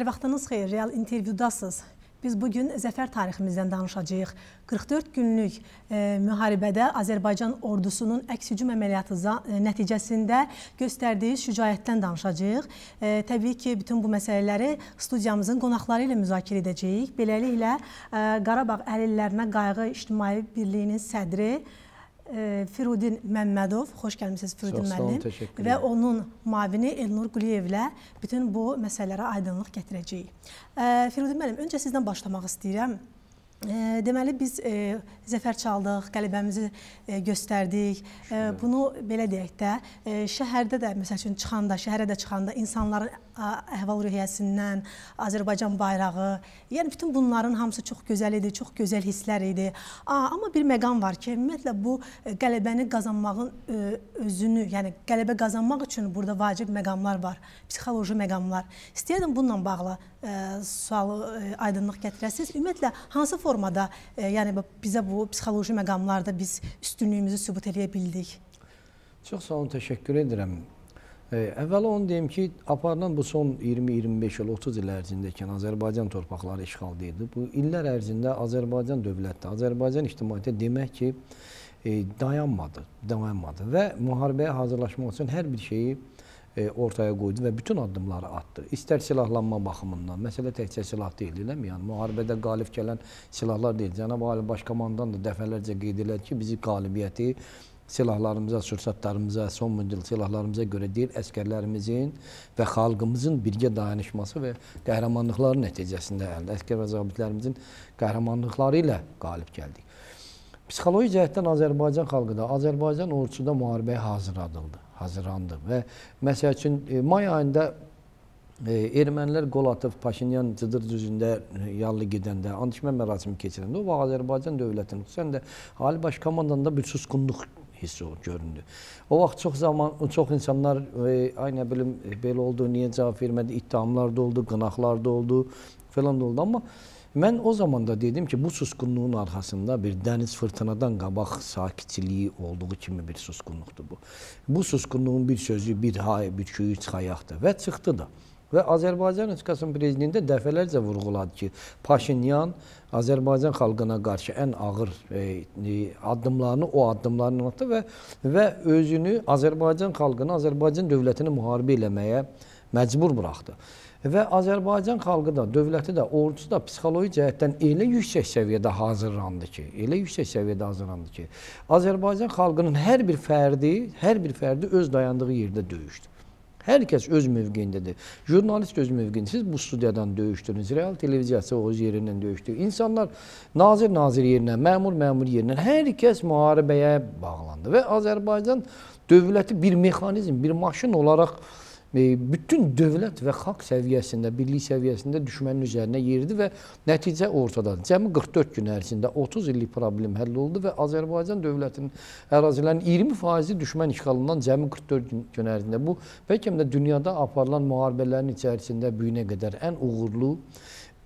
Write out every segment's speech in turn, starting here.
Hər vaxtınız xeyir, Real intervyudasınız. Biz bugün zəfər tariximizdən danışacağıq. 44 günlük e, müharibədə Azərbaycan ordusunun əks hücum əməliyyatı e, nəticəsində göstərdiyi şücaətdən danışacağıq. E, təbii ki, bütün bu məsələləri studiyamızın qonaqları ilə müzakirə edəcəyik. Beləliklə, e, Qarabağ əlillərinə qayğı ictimai birliyinin sədri e, Firudin Məmmədov, xoş gəlmisiniz Firudin müəllim və onun mavini Elnur Quliyevlə bütün bu məsələlərə aydınlıq gətirəcəyik. Firudin müəllim, öncə sizdən başlamaq istəyirəm. Deməli, biz e, zəfər çaldıq, qələbəmizi e, göstərdik. E, bunu belə deyək də, e, şəhərdə də, məsəl üçün, çıxanda, şəhərə də çıxanda insanların əhval-ruhiyyəsindən, Azərbaycan bayrağı, yəni bütün bunların hamısı çox gözəl idi, çox gözəl hisslər idi. Amma bir məqam var ki, ümumiyyətlə bu e, qələbəni qazanmağın e, özünü, yəni qələbə qazanmaq üçün burada vacib məqamlar var, psixoloji məqamlar. İstəyirdim bununla bağlı e, sualı aydınlıq gətirəsiniz. Ümumiyyətlə hansı formada, yəni bizə bu psixoloji məqamlarda biz üstünlüyümüzü sübut edə bildik? Çox sağ olun, təşəkkür edirəm. Əvvəla onu deyim ki, aparılan bu son 20-25 il, 30 il ərzində ikən Azərbaycan torpaqları işğalda idi. Bu illər ərzində Azərbaycan dövləti, Azərbaycan ictimaiyyəti demək ki, e, dayanmadı, dayanmadı və müharibəyə hazırlaşmaq üçün hər bir şeyi e, ortaya qoydu və bütün addımları atdı. İstər silahlanma baxımından, məsələ təkcə silah deyil, eləmi? Yəni müharibədə qalib gələn silahlar deyil. Cənab Ali Baş Komandan da dəfələrcə qeyd elədi ki, bizi qalibiyyəti silahlarımıza, sürsətlərimiza, son müddil silahlarımıza görə deyil, əskərlərimizin və xalqımızın birgə dayanışması və qəhrəmanlıqları nəticəsində əldə əskər və zabitlərimizin qəhrəmanlıqları ilə qalib gəldik. Psixoloji cəhətdən Azərbaycan xalqı da, Azərbaycan ordusu da müharibəyə hazırladıldı, hazırlandı və məsəl üçün e, may ayında e, ermənilər qol atıb Paşinyan cıdır düzündə e, yallı gedəndə, antişmə mərasimi keçirəndə o vaxt Azərbaycan dövlətinin, xüsusən də Ali Baş Komandanda bir susqunluq hiss olunur, görünür. O vaxt çox zaman çox insanlar e, ay nə bilim e, belə oldu, niyə cavab vermədi, ittihamlar da oldu, qınaqlar da oldu, falan da oldu amma Mən o zaman da dedim ki, bu susqunluğun arxasında bir dəniz fırtınadan qabaq sakitçiliyi olduğu kimi bir susqunluqdur bu. Bu susqunluğun bir sözü, bir hay, bir küyü çıxayaqdır və çıxdı da. Və Azərbaycan Respublikasının prezidenti dəfələrcə vurğuladı ki, Paşinyan Azərbaycan xalqına qarşı ən ağır e, e addımlarını o addımlarla atdı və və özünü Azərbaycan xalqını, Azərbaycan dövlətini müharibə eləməyə məcbur buraxdı. Və Azərbaycan xalqı da, dövləti də, ordusu da psixoloji cəhətdən elə yüksək səviyyədə hazırlandı ki, elə yüksək səviyyədə hazırlandı ki, Azərbaycan xalqının hər bir fərdi, hər bir fərdi öz dayandığı yerdə döyüşdü. Hər kəs öz mövqeyindədir. Jurnalist öz mövqeyində. Siz bu studiyadan döyüşdünüz, real televiziyası öz yerindən döyüşdü. İnsanlar nazir-nazir yerindən, məmur-məmur yerindən hər kəs müharibəyə bağlandı və Azərbaycan dövləti bir mexanizm, bir maşın olaraq bütün dövlət və xalq səviyyəsində, birlik səviyyəsində düşmənin üzərinə yeridi və nəticə ortadadır. Cəmi 44 gün ərzində 30 illik problem həll oldu və Azərbaycan dövlətinin ərazilərinin 20%-i düşmən işğalından cəmi 44 gün ərzində bu bəlkə də dünyada aparılan müharibələrin içərisində bu günə qədər ən uğurlu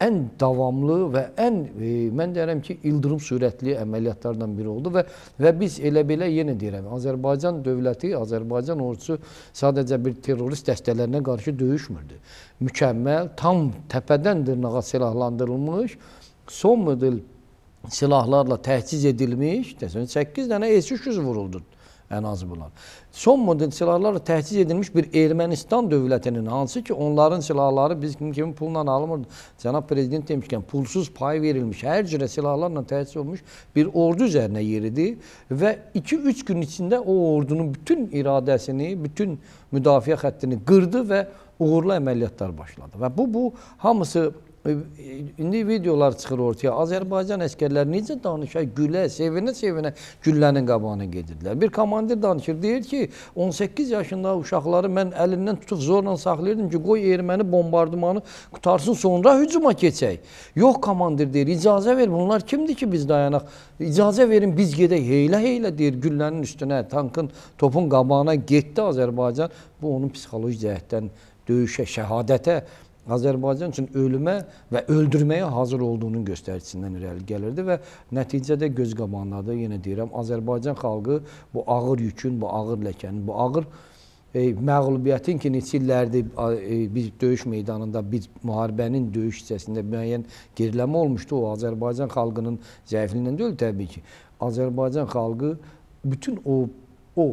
ən davamlı və ən e, mən deyirəm ki, ildırım sürətli əməliyyatlardan biri oldu və və biz elə belə yenə deyirəm, Azərbaycan dövləti, Azərbaycan ordusu sadəcə bir terrorist dəstələrinə qarşı döyüşmürdü. Mükəmməl, tam təpədən dırnağa silahlandırılmış, son model silahlarla təhciz edilmiş, desən 8 dənə S-300 vuruldu ən azı bunlar. Son model silahlarla təchiz edilmiş bir Ermənistan dövlətinin hansı ki, onların silahları biz kimi, kimi pulla alınmırdı. Cənab prezident demişkən, pulsuz pay verilmiş, hər cürə silahlarla təchiz olmuş bir ordu üzərinə yeridir və 2-3 gün içində o ordunun bütün iradəsini, bütün müdafiə xəttini qırdı və uğurlu əməliyyatlar başladı. Və bu bu hamısı İndi videolar çıxır ortaya. Azərbaycan əskərləri necə danışır? Gülə, sevinə-sevinə güllənin qabağına gedirlər. Bir komandir danışır, deyir ki, 18 yaşında uşaqları mən əlindən tutub zorla saxlayırdım ki, qoy erməni bombardımanı qutarsın, sonra hücuma keçək. Yox, komandir deyir, icazə ver, bunlar kimdir ki, biz dayanaq? İcazə verin, biz gedək. Heylə-heylə deyir, güllənin üstünə, tankın, topun qabağına getdi Azərbaycan. Bu, onun psixoloji cəhətdən döyüşə, şəhadətə Azərbaycan üçün ölümə və öldürməyə hazır olduğunun göstəricisindən irəli gəlirdi və nəticədə göz qabağındadır. Yenə deyirəm, Azərbaycan xalqı bu ağır yükün, bu ağır ləkənin, bu ağır e, məğlubiyyətin ki, neçə illərdir e, bir döyüş meydanında, bir müharibənin döyüş hissəsində müəyyən geriləmə olmuşdu. O Azərbaycan xalqının zəifliyindən deyil təbii ki. Azərbaycan xalqı bütün o o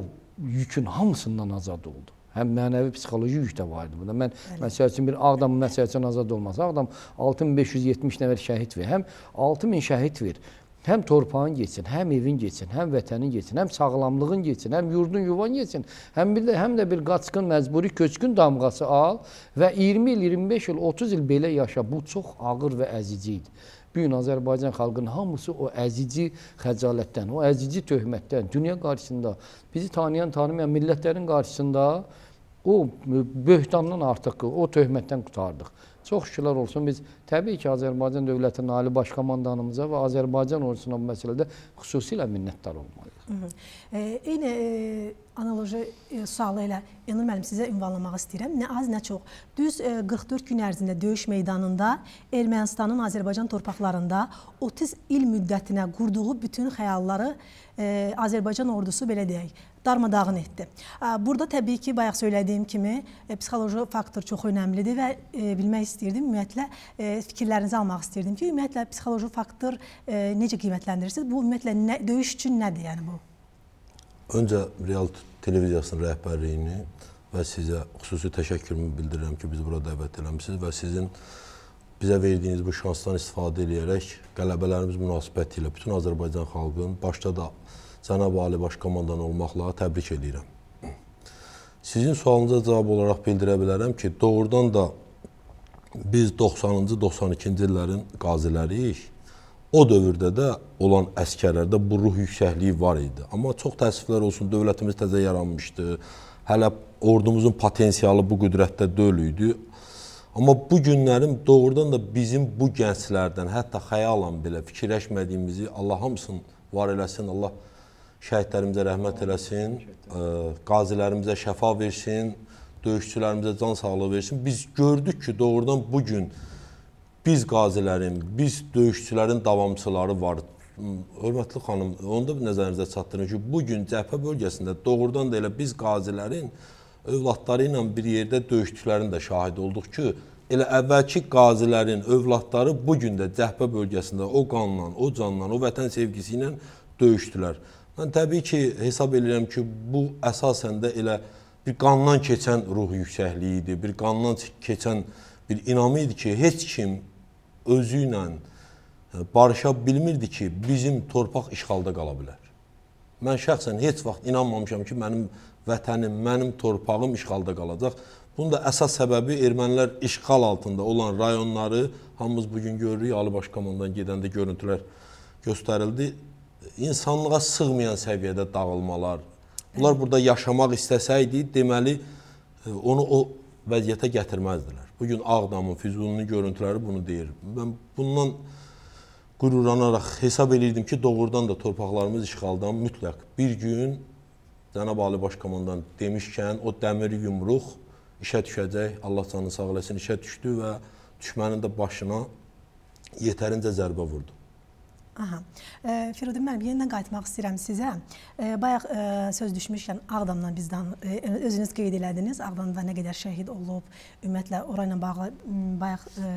yükün hamısından azad oldu. Həm mənəvi psixoloji yük də var idi burada. Mən Bəli. məsəl üçün bir Ağdam məsəl üçün azad olmasa, Ağdam 6570 nəfər şəhid verir. Həm 6000 şəhid verir. Həm torpağın getsin, həm evin getsin, həm vətənin getsin, həm sağlamlığın getsin, həm yurdun yuvan getsin, həm bir də həm də bir qaçqın məcburi köçkün damğası al və 20 il, 25 il, 30 il belə yaşa. Bu çox ağır və əzici idi. Bu gün Azərbaycan xalqının hamısı o əzici xəcalətdən, o əzici töhmətdən, dünya qarşısında, bizi tanıyan, tanımayan millətlərin qarşısında o böhtandan artıq, o töhmətdən qutardıq. Çox şükürlər olsun biz təbii ki, Azərbaycan dövlətinin ali baş komandanımıza və Azərbaycan ordusuna bu məsələdə xüsusilə minnətdar olmalıyıq. Eyni analoji sualı ilə Elnur müəllim sizə ünvanlamaq istəyirəm. Nə az, nə çox. Düz 44 gün ərzində döyüş meydanında Ermənistanın Azərbaycan torpaqlarında 30 il müddətinə qurduğu bütün xəyalları Azərbaycan ordusu belə deyək, darmadağın etdi. Burada təbii ki, bayaq söylədiyim kimi e, psixoloji faktor çox əhəmilidir və e, bilmək istəyirdim, ümumiyyətlə e, fikirlərinizi almaq istəyirdim ki, ümumiyyətlə psixoloji faktor necə qiymətləndirirsiniz? Bu ümumiyyətlə nə, döyüş üçün nədir, yəni bu? Öncə Real televiziyasının rəhbərliyini və sizə xüsusi təşəkkürümü bildirirəm ki, bizi bura dəvət eləmisiniz və sizin bizə verdiyiniz bu şansdan istifadə edərək qələbələrimiz münasibətilə bütün Azərbaycan xalqının başda da cənab Ali Baş Komandan olmaqla təbrik edirəm. Sizin sualınıza cavab olaraq bildirə bilərəm ki, doğrudan da biz 90-cı, 92-ci illərin qaziləriyik. O dövrdə də olan əskərlərdə bu ruh yüksəkliyi var idi. Amma çox təəssüflər olsun, dövlətimiz təzə yaranmışdı. Hələ ordumuzun potensialı bu qüdrətdə deyil idi. Amma bu günlərim doğrudan da bizim bu gənclərdən, hətta xəyalan belə fikirləşmədiyimizi Allah hamısını var eləsin, Allah şəhidlərimizə rəhmət eləsin, e, qazilərimizə şəfa versin, döyüşçülərimizə can sağlığı versin. Biz gördük ki, doğrudan bugün biz qazilərin, biz döyüşçülərin davamçıları var. Hörmətli xanım, onu da nəzərinizə çatdırın ki, bugün cəbhə bölgəsində doğrudan da elə biz qazilərin övladları ilə bir yerdə döyüşdüklərin də şahid olduq ki, elə əvvəlki qazilərin övladları bu gün də cəbhə bölgəsində o qanla, o canla, o vətən sevgisi ilə döyüşdülər. Mən təbii ki, hesab edirəm ki, bu əsasən də elə bir qandan keçən ruh yüksəkliyi idi, bir qandan keçən bir inamı idi ki, heç kim özü ilə e, barışa bilmirdi ki, bizim torpaq işğalda qala bilər. Mən şəxsən heç vaxt inanmamışam ki, mənim vətənim, mənim torpağım işğalda qalacaq. Bunun da əsas səbəbi ermənilər işğal altında olan rayonları hamımız bugün görürük, Ali Baş Komandan gedəndə görüntülər göstərildi insanlığa sığmayan səviyyədə dağılmalar. Bunlar burada yaşamaq istəsəydi, deməli e, onu o vəziyyətə gətirməzdilər. Bu gün Ağdamın, Füzulinin görüntüləri bunu deyir. Mən bundan qürurlanaraq hesab edirdim ki, doğrudan da torpaqlarımız işğaldan mütləq bir gün Cənab Ali Baş Komandan demişkən o dəmir yumruq işə düşəcək. Allah canını sağ eləsin, işə düşdü və düşmənin də başına yetərincə zərbə vurdu. Aha. E, Firudin müəllim, yenidən qayıtmaq istəyirəm sizə. E, bayaq e, söz düşmüşkən Ağdamdan biz dan, e, özünüz qeyd elədiniz. Ağdamda nə qədər şəhid olub, ümumiyyətlə orayla bağlı bayaq e,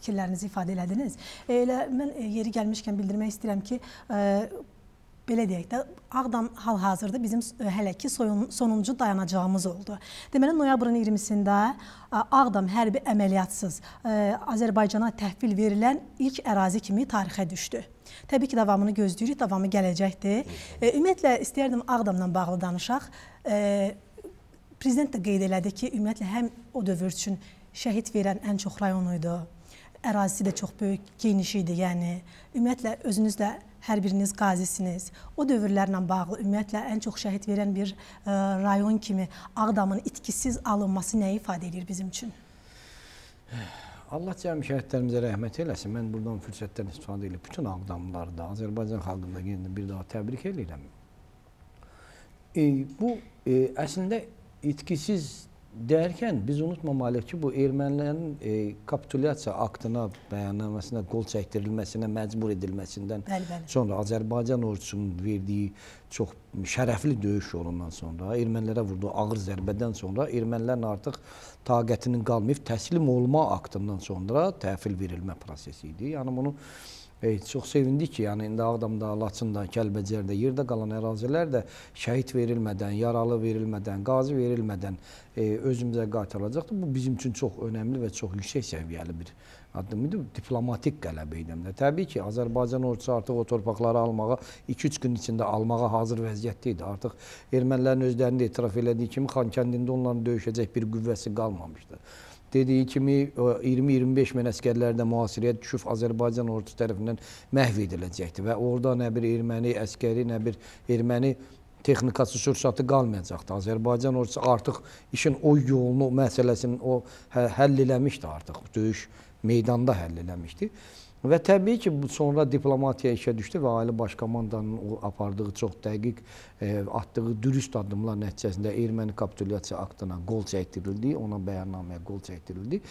fikirlərinizi ifadə elədiniz. E, elə mən e, yeri gəlmişkən bildirmək istəyirəm ki, e, belə deyək də Ağdam hal-hazırda bizim e, hələ ki soyun, sonuncu dayanacağımız oldu. Deməli noyabrın 20-sində e, Ağdam hərbi əməliyyatsız e, Azərbaycana təhvil verilən ilk ərazi kimi tarixə düşdü. Təbii ki, davamını gözləyirik, davamı gələcəkdir. E, ümumiyyətlə, istəyərdim Ağdamla bağlı danışaq. E, prezident də qeyd elədi ki, ümumiyyətlə, həm o dövr üçün şəhid verən ən çox rayon idi. Ərazisi də çox böyük, geniş idi. Yəni, ümumiyyətlə, özünüz də hər biriniz qazisiniz. O dövrlərlə bağlı ümumiyyətlə ən çox şəhid verən bir ə, e, rayon kimi Ağdamın itkisiz alınması nə ifadə edir bizim üçün? Allah cəmi şəhidlərimizə rəhmət eləsin. Mən buradan fürsətdən istifadə edib bütün ağdamları da, Azərbaycan xalqını da yenə bir daha təbrik eləyirəm. E, bu e, əslində itkisiz Dərkən biz unutmamalıyıq ki, bu ermənilərin e, kapitulyasiya aktına, bəyannaməsinə qol çəkdirilməsinə məcbur edilməsindən bəli, bəli. sonra Azərbaycan ordusunun verdiyi çox şərəfli döyüş yolundan sonra, ermənilərə vurduğu ağır zərbədən sonra ermənilərin artıq taqətinin qalmayıb təslim olma aktından sonra təhvil verilmə prosesi idi. Yəni bunu E, çox sevindik ki, yəni indi Ağdamda, Laçında, Kəlbəcərdə, yerdə qalan ərazilər də şəhid verilmədən, yaralı verilmədən, qazi verilmədən e, özümüzə qaytarılacaqdır. Bu bizim üçün çox önəmli və çox yüksək səviyyəli bir addım idi. Diplomatik qələbə idi. Təbii ki, Azərbaycan ordusu artıq o torpaqları almağa 2-3 gün içində almağa hazır vəziyyətdə idi. Artıq ermənilərin özlərində etiraf elədiyi kimi Xankəndində onların döyüşəcək bir qüvvəsi qalmamışdı dediyi kimi 20-25 min əskərlər də mühasirəyə düşüb Azərbaycan ordusu tərəfindən məhv ediləcəkdi və orada nə bir erməni əskəri, nə bir erməni texnikası, sürsatı qalmayacaqdı. Azərbaycan ordusu artıq işin o yolunu, o məsələsini o hə-, həll eləmişdi artıq. Döyüş meydanda həll eləmişdi. Və təbii ki, sonra diplomatiya işə düşdü və Ali Baş Komandanın o apardığı çox dəqiq, e, atdığı dürüst addımlar nəticəsində erməni kapitulyasiya aktına qol çəkdirildi, ona bəyannaməyə qol çəkdirildi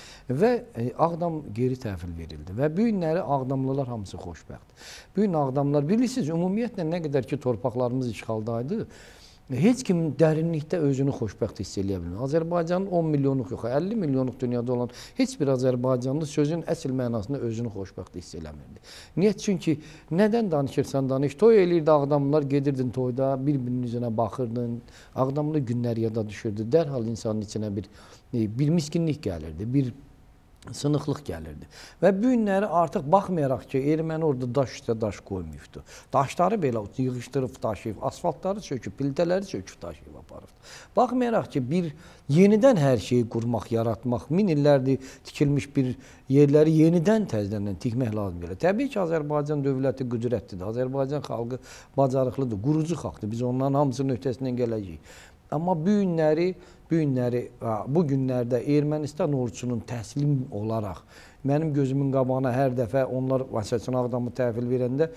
və e, Ağdam geri təhvil verildi. Və bu günləri Ağdamlılar hamısı xoşbəxt. Bu gün Ağdamlar bilirsiniz, ümumiyyətlə nə qədər ki torpaqlarımız işğaldaydı, idi, E, heç kim dərinlikdə özünü xoşbəxt hiss eləyə bilmir. Azərbaycanın 10 milyonluq yox, 50 milyonluq dünyada olan heç bir azərbaycanlı sözün əsl mənasında özünü xoşbəxt hiss eləmirdi. Niyə? Çünki nədən danışırsan danış, toy eləyirdi ağdamlar, gedirdin toyda, bir-birinin üzünə baxırdın. Ağdamlı günlər yada düşürdü. Dərhal insanın içinə bir e, bir miskinlik gəlirdi, bir sınıqlıq gəlirdi. Və bu günləri artıq baxmayaraq ki, erməni orada daş üstə daş qoymayıbdı. Daşları belə yığışdırıb daşıyıb, asfaltları söküb, pildələri söküb daşıyıb aparıb. Baxmayaraq ki, bir yenidən hər şeyi qurmaq, yaratmaq, min illərdir tikilmiş bir yerləri yenidən təzədən tikmək lazım gəlir. Təbii ki, Azərbaycan dövləti qüdrətlidir. Azərbaycan xalqı bacarıqlıdır, qurucu xalqdır. Biz onların hamısının öhdəsindən gələcəyik. Amma bu günləri, bu günləri, bu günlərdə Ermənistan ordusunun təslim olaraq mənim gözümün qabağına hər dəfə onlar Vasyaçın Ağdamı təhvil verəndə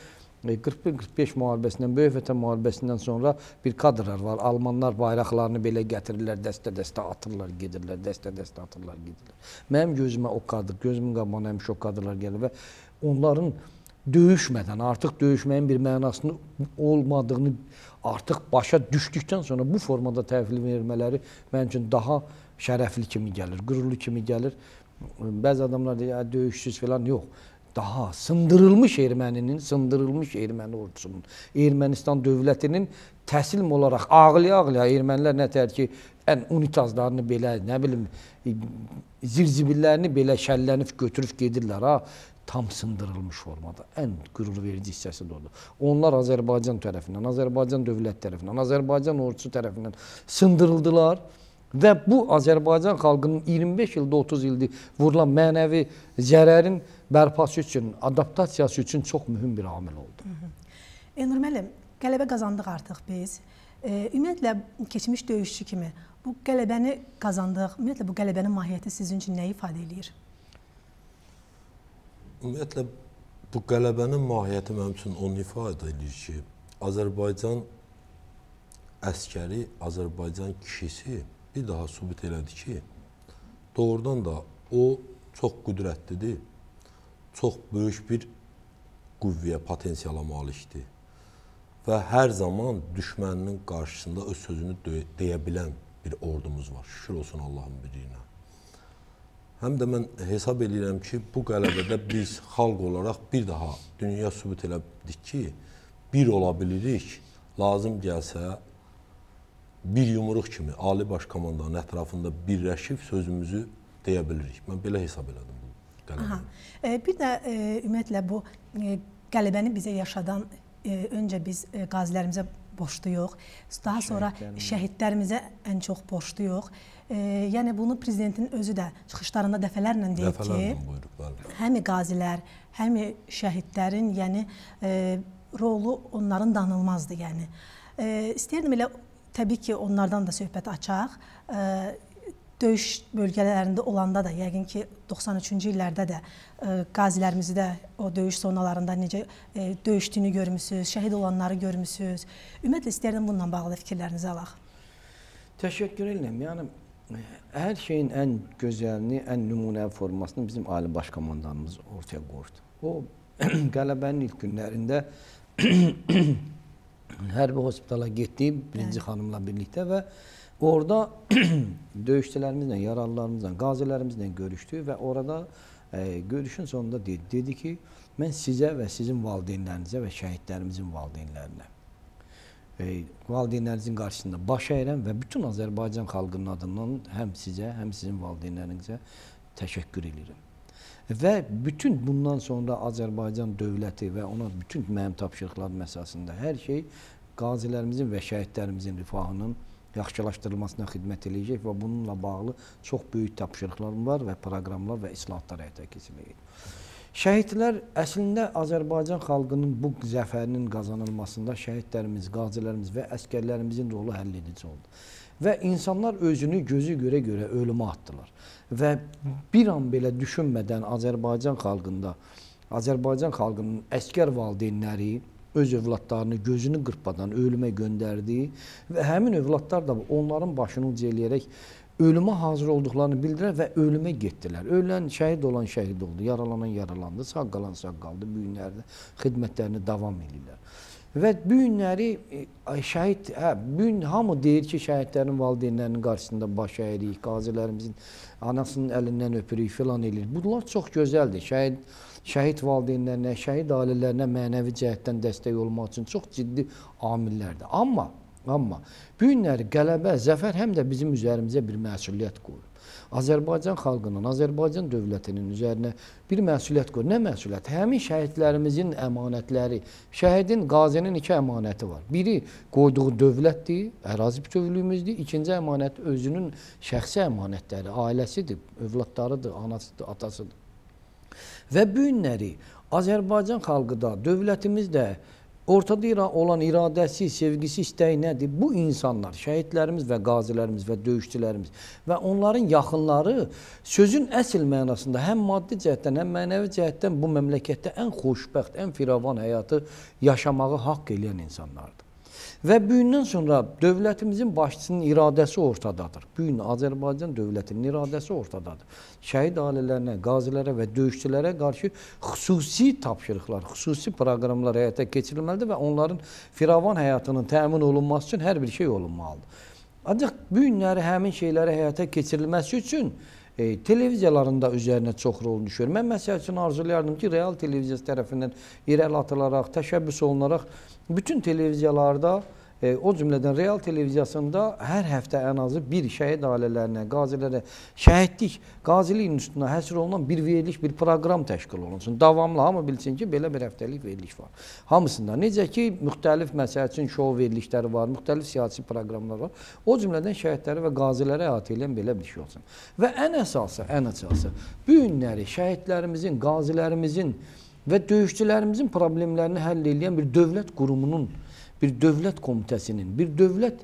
41-45 e, müharibəsindən, Böyük Vətən müharibəsindən sonra bir kadrlar var. Almanlar bayraqlarını belə gətirirlər, dəstə-dəstə atırlar, gedirlər, dəstə-dəstə atırlar, gedirlər. Mənim gözümə o kadr, gözümün qabağına həmişə o kadrlar gəlir və onların döyüşmədən, artıq döyüşməyin bir mənasının olmadığını artıq başa düşdükdən sonra bu formada təhvil vermələri mənim üçün daha şərəfli kimi gəlir, qürurlu kimi gəlir. Bəzi adamlar deyir, döyüşsüz filan yox. Daha sındırılmış erməninin, sındırılmış erməni ordusunun, Ermənistan dövlətinin təslim olaraq ağlaya-ağlaya ermənilər nətər ki, ən unitazlarını belə, nə bilim, zirzibirlərini belə şəllənib götürüb gedirlər ha tam sındırılmış formada. Ən qürurverici hissəsi də odur. Onlar Azərbaycan tərəfindən, Azərbaycan dövlət tərəfindən, Azərbaycan ordusu tərəfindən sındırıldılar və bu Azərbaycan xalqının 25 ildə 30 ildir vurulan mənəvi zərərin bərpası üçün, adaptasiyası üçün çox mühüm bir amil oldu. Elnur müəllim, qələbə qazandıq artıq biz. E, ümumiyyətlə keçmiş döyüşçü kimi bu qələbəni qazandıq. Ümumiyyətlə bu qələbənin mahiyyəti sizin üçün nə ifadə eləyir? Ümumiyyətlə bu qələbənin mahiyyəti mənim üçün onu ifadə edir ki, Azərbaycan əskəri, Azərbaycan kişisi bir daha sübut elədi ki, doğrudan da o çox qüdrətlidir, çox böyük bir qüvvəyə, potensiala malikdir və hər zaman düşməninin qarşısında öz sözünü deyə bilən bir ordumuz var. Şükür olsun Allahın birliyinə. Həm də mən hesab edirəm ki, bu qələbədə biz xalq olaraq bir daha dünya sübut elədik ki, bir ola bilirik. Lazım gəlsə bir yumruq kimi Ali Baş Komandanın ətrafında birləşib sözümüzü deyə bilirik. Mən belə hesab elədim bu qələbəni. Aha. E, bir də e, ümumiyyətlə bu e, qələbəni bizə yaşadan öncə biz qazilərimizə borcluyuq. Daha sonra şəhidlərimizə ən çox borcluyuq. E, yəni bunu prezidentin özü də çıxışlarında dəfələrlə deyib dəfələrlə ki, buyurub, həmi qazilər, həmi şəhidlərin, yəni e, rolu onların danılmazdı, yəni. E, istəyirdim elə təbii ki, onlardan da söhbət açaq. E, döyüş bölgələrində olanda da, yəqin ki 93-cü illərdə də ə, e, qazilərimizi də o döyüş sonralarında necə ə, e, döyüşdüyünü görmüsüz, şəhid olanları görmüsüz. Ümumiyyətlə istəyirdim bununla bağlı fikirlərinizi alaq. Təşəkkür edirəm. Yəni e, hər şeyin ən gözəlini, ən nümunəvi formasını bizim ali baş komandanımız ortaya qoydu. O qələbənin ilk günlərində hərbi hospitala getdi birinci xanımla birlikdə və Orada döyüşçülərimizlə, yaralılarımızla, qazilərimizlə görüşdü və orada ə, e, görüşün sonunda dedi, dedi ki, mən sizə və sizin valideynlərinizə və şəhidlərimizin valideynlərinə ə, e, valideynlərinizin qarşısında baş əyirəm və bütün Azərbaycan xalqının adından həm sizə, həm sizin valideynlərinizə təşəkkür edirəm. Və bütün bundan sonra Azərbaycan dövləti və ona bütün mənim tapşırıqlarım əsasında hər şey qazilərimizin və şəhidlərimizin rifahının yaxşılaşdırılmasına xidmət eləyəcək və bununla bağlı çox böyük tapşırıqlar var və proqramlar və islahatlar həyata keçiriləcək. Şəhidlər əslində Azərbaycan xalqının bu zəfərinin qazanılmasında şəhidlərimiz, qazilərimiz və əskərlərimizin rolu həll edici oldu. Və insanlar özünü gözü görə-görə ölümə atdılar. Və bir an belə düşünmədən Azərbaycan xalqında, Azərbaycan xalqının əskər valideynləri, öz övladlarını gözünü qırpmadan ölümə göndərdiyi və həmin övladlar da onların başını ucaləyərək ölümə hazır olduqlarını bildirər və ölümə getdilər. Ölən şəhid olan şəhid oldu, yaralanan yaralandı, sağ qalan sağ qaldı, bu günlərdə xidmətlərini davam edirlər. Və bu günləri e, şəhid, hə, bu gün hamı deyir ki, şəhidlərin valideynlərinin qarşısında baş əyirik, qazilərimizin anasının əlindən öpürük, filan eləyir. Bunlar çox gözəldir. Şəhid şəhid valideynlərinə, şəhid ailələrinə mənəvi cəhətdən dəstək olmaq üçün çox ciddi amillərdir. Amma Amma bu günləri qələbə, zəfər həm də bizim üzərimizə bir məsuliyyət qoyur. Azərbaycan xalqının, Azərbaycan dövlətinin üzərinə bir məsuliyyət qoyur. Nə məsuliyyət? Həmin şəhidlərimizin əmanətləri, şəhidin, qazinin iki əmanəti var. Biri qoyduğu dövlətdir, ərazi bütövlüyümüzdür. İkinci əmanət özünün şəxsi əmanətləri, ailəsidir, övladlarıdır, anasıdır, atasıdır. Və bu günləri Azərbaycan xalqı da, dövlətimiz də ortada olan iradəsi, sevgisi, istəyi nədir? Bu insanlar, şəhidlərimiz və qazilərimiz və döyüşçülərimiz və onların yaxınları sözün əsl mənasında həm maddi cəhətdən, həm mənəvi cəhətdən bu məmləkətdə ən xoşbəxt, ən firavan həyatı yaşamağı haqq eləyən insanlardır. Və bu gündən sonra dövlətimizin başçısının iradəsi ortadadır. Bu gün Azərbaycan dövlətinin iradəsi ortadadır. Şəhid ailələrinə, qazilərə və döyüşçülərə qarşı xüsusi tapşırıqlar, xüsusi proqramlar həyata keçirilməlidir və onların firavan həyatının təmin olunması üçün hər bir şey olunmalıdır. Ancaq bu günləri həmin şeyləri həyata keçirilməsi üçün e, televiziyaların da üzərinə çox rol düşür. Mən məsəl üçün arzulayardım ki, real televiziyası tərəfindən irəli atılaraq, təşəbbüs olunaraq bütün televiziyalarda e, E, o cümlədən real televiziyasında hər həftə ən azı bir şəhid ailələrinə, qazilərə, şəhidlik, qazilik institutuna həsr olunan bir verilik, bir proqram təşkil olunsun. Davamlı hamı bilsin ki, belə bir həftəlik verilik var. Hamısında. Necə ki, müxtəlif məsəl üçün şov verilikləri var, müxtəlif siyasi proqramlar var. O cümlədən şəhidləri və qazilərə əhatə eləyən belə bir şey olsun. Və ən əsası, ən əsası, bu günləri şəhidlərimizin, qazilərimizin və döyüşçülərimizin problemlərini həll edən bir dövlət qurumunun bir devlet komitesinin, bir devlet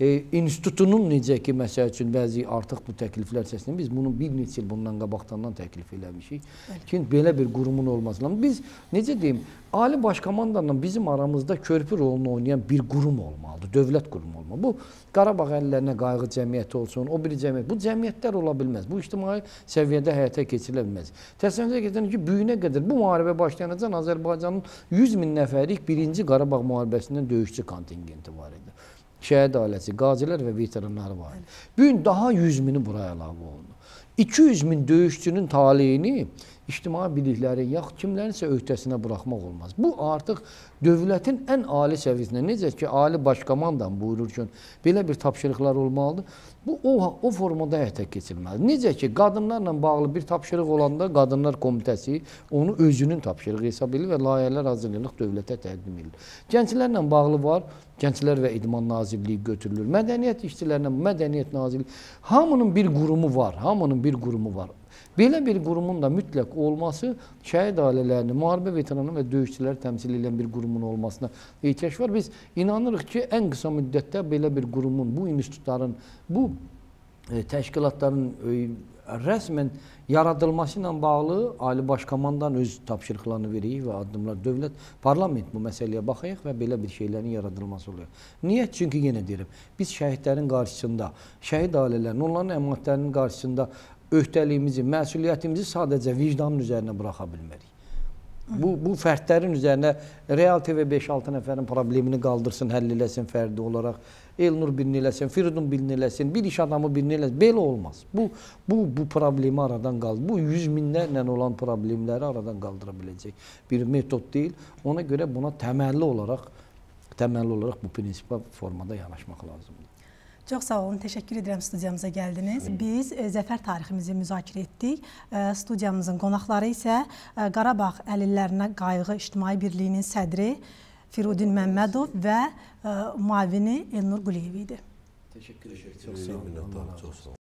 e, institutunun necə ki, məsəl üçün bəzi artıq bu təkliflər səsləyir. Biz bunu bir neçə il bundan qabaqdandan təklif eləmişik. Çünki belə bir qurumun olmasından. Biz, necə deyim, Ali Baş Komandanla bizim aramızda körpü rolunu oynayan bir qurum olmalıdır, dövlət qurumu olmalıdır. Bu, Qarabağ əllərinə qayğı cəmiyyəti olsun, o biri cəmiyyət, bu cəmiyyətlər ola bilməz. Bu, ictimai səviyyədə həyata keçirilə bilməz. Təsəvvürə gedən ki, büyünə qədər bu müharibə başlayanacaq Azərbaycanın 100 min nəfərlik birinci Qarabağ müharibəsindən döyüşçü kontingenti var idi şəhid ailəsi, qazilər və veteranları var. Bu gün daha 100 mini buraya əlavə olundu. 200 min döyüşçünün taleyini ictimai biliklərin, yaxud kimlərinsə öhdəsinə buraxmaq olmaz. Bu artıq dövlətin ən ali səviyyəsində, necə ki, ali baş komandan buyururkən belə bir tapşırıqlar olmalıdır. Bu o, o formada həyata keçirilməlidir. Necə ki, qadınlarla bağlı bir tapşırıq olanda Qadınlar Komitəsi onu özünün tapşırığı hesab edir və layihələr hazırlanıb dövlətə təqdim edilir. Gənclərlə bağlı var, Gənclər və İdman Nazirliyi götürülür. Mədəniyyət işçilərinə, Mədəniyyət Nazirliyi hamının bir qurumu var, hamının bir qurumu var. Belə bir qurumun da mütləq olması şəhid ailələrini, müharibə veteranı və döyüşçüləri təmsil edən bir qurumun olmasına ehtiyac var. Biz inanırıq ki, ən qısa müddətdə belə bir qurumun, bu institutların, bu e, təşkilatların e, rəsmən yaradılması ilə bağlı Ali Baş Komandan öz tapşırıqlarını veririk və addımlar dövlət, parlament bu məsələyə baxayıq və belə bir şeylərin yaradılması oluyor. Niyə? Çünki yenə deyirəm, biz şəhidlərin qarşısında, şəhid ailələrinin, onların əmanətlərinin qarşısında öhdəliyimizi, məsuliyyətimizi sadəcə vicdanın üzərinə buraxa bilmərik. Bu, bu fərdlərin üzərinə Real TV 5-6 nəfərin problemini qaldırsın, həll eləsin fərdi olaraq. Elnur birini eləsin, Firdun birini eləsin, bir iş adamı birini eləsin. Belə olmaz. Bu, bu, bu problemi aradan qaldır. Bu, yüz minlərlə olan problemləri aradan qaldıra biləcək bir metod deyil. Ona görə buna təməlli olaraq, təməlli olaraq bu prinsipə formada yanaşmaq lazımdır. Çox sağ olun, təşəkkür edirəm studiyamıza gəldiniz. Biz e, zəfər tariximizi müzakirə etdik. E, studiyamızın qonaqları isə e, Qarabağ əlillərinə qayğı ictimai birliyinin sədri Firudin Məmmədov və müavini Elnur Quliyev idi. Təşəkkür edirəm. Çox sağ olun. Çox sağ olun.